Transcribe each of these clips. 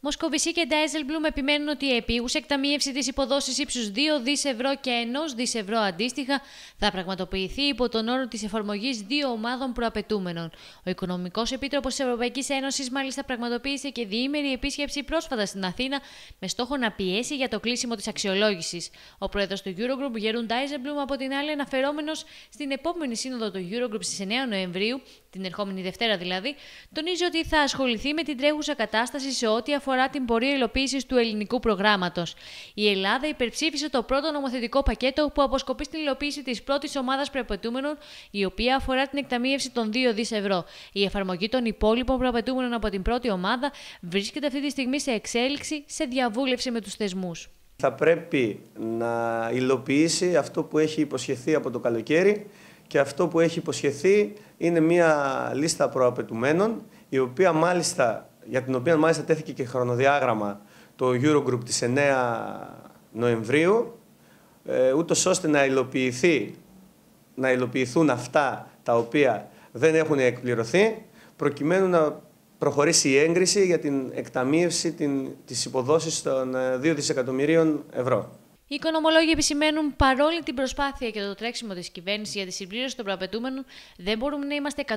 Μοσκοβισή και Ντάιζελμπλουμ επιμένουν ότι η επίγουσα εκταμείευση της υποδόσης ύψους 2 δις ευρώ και 1 δις ευρώ αντίστοιχα θα πραγματοποιηθεί υπό τον όρο της εφαρμογής δύο ομάδων προαπαιτούμενων. Ο Οικονομικός Επίτροπος της Ευρωπαϊκής Ένωσης, μάλιστα, πραγματοποίησε και διήμερη επίσκεψη πρόσφατα στην Αθήνα με στόχο να πιέσει για το κλείσιμο της αξιολόγησης. Ο πρόεδρος του Eurogroup, Γερούν Ντάιζελμπλουμ, από την άλλη, αναφερόμενος στην επόμενη σύνοδο του Eurogroup στις 9 Νοεμβρίου, την ερχόμενη Δευτέρα δηλαδή, τονίζει ότι θα ασχοληθεί με την τρέχουσα κατάσταση σε ό,τι αφορά αφορά την πορεία υλοποίησης του ελληνικού προγράμματος. Η Ελλάδα υπερψήφισε το πρώτο νομοθετικό πακέτο που αποσκοπεί στην υλοποίηση της πρώτης ομάδας προαπαιτούμενων, η οποία αφορά την εκταμείευση των 2 δις ευρώ. Η εφαρμογή των υπόλοιπων προαπαιτούμενων από την πρώτη ομάδα βρίσκεται αυτή τη στιγμή σε εξέλιξη, σε διαβούλευση με τους θεσμούς. Θα πρέπει να υλοποιήσει αυτό που έχει υποσχεθεί από το καλοκαίρι και αυτό που έχει υποσχεθεί είναι μια λίστα προαπαιτουμένων η οποία μάλιστα για την οποία μάλιστα τέθηκε και χρονοδιάγραμμα το Eurogroup της 9 Νοεμβρίου, ε, ούτως ώστε να, υλοποιηθεί, να υλοποιηθούν αυτά τα οποία δεν έχουν εκπληρωθεί, προκειμένου να προχωρήσει η έγκριση για την εκταμείευση της υποδόσης των 2 ε, δισεκατομμυρίων ευρώ. Οι οικονομολόγοι επισημαίνουν παρόλη την προσπάθεια και το τρέξιμο της κυβέρνησης για τη συμπλήρωση των προαπαιτούμενων, δεν μπορούμε να είμαστε 100%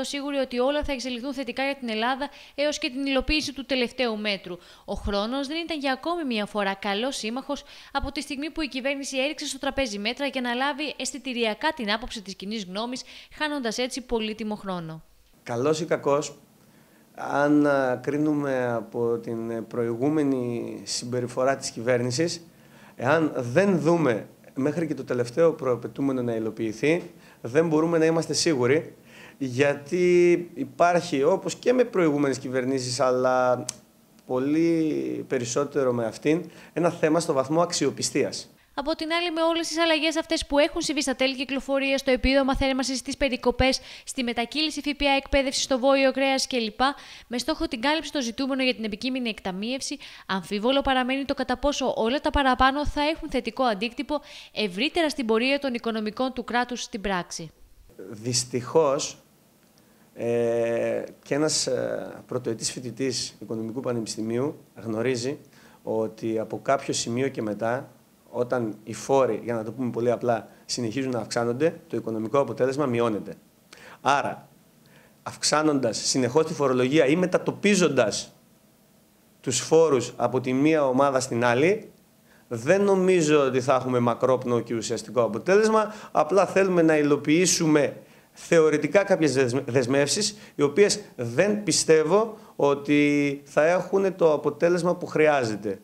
σίγουροι ότι όλα θα εξελιχθούν θετικά για την Ελλάδα έως και την υλοποίηση του τελευταίου μέτρου. Ο χρόνος δεν ήταν για ακόμη μία φορά καλός σύμμαχος από τη στιγμή που η κυβέρνηση έριξε στο τραπέζι μέτρα για να λάβει αισθητηριακά την άποψη της κοινή γνώμης, χάνοντας έτσι πολύτιμο χρόνο. Καλός ή κακός, αν κρίνουμε από την προηγούμενη συμπεριφορά της κυβέρνησης Εάν δεν δούμε μέχρι και το τελευταίο προαπαιτούμενο να υλοποιηθεί, δεν μπορούμε να είμαστε σίγουροι, γιατί υπάρχει, όπως και με προηγούμενες κυβερνήσεις, αλλά πολύ περισσότερο με αυτήν, ένα θέμα στο βαθμό αξιοπιστίας. Από την άλλη, με όλες τις αλλαγές αυτές που έχουν συμβεί στα τέλη κυκλοφορίας, στο επίδομα θέρμανσης, στις περικοπές, στη μετακύληση ΦΠΑ εκπαίδευσης στο βόλιο κρέας κλπ., με στόχο την κάλυψη των ζητούμενων για την επικείμενη εκταμείευση, αμφίβολο παραμένει το κατά πόσο όλα τα παραπάνω θα έχουν θετικό αντίκτυπο ευρύτερα στην πορεία των οικονομικών του κράτους στην πράξη. Δυστυχώς, ε, και ένας ε, πρωτοετής φοιτητής Οικονομικού Πανεπιστημίου γνωρίζει ότι από κάποιο σημείο και μετά όταν οι φόροι, για να το πούμε πολύ απλά, συνεχίζουν να αυξάνονται, το οικονομικό αποτέλεσμα μειώνεται. Άρα, αυξάνοντας συνεχώς τη φορολογία ή μετατοπίζοντας τους φόρους από τη μία ομάδα στην άλλη, δεν νομίζω ότι θα έχουμε μακρόπνο και ουσιαστικό αποτέλεσμα. Απλά θέλουμε να υλοποιήσουμε θεωρητικά κάποιες δεσμεύσεις, οι οποίες δεν πιστεύω ότι θα έχουν το αποτέλεσμα που χρειάζεται.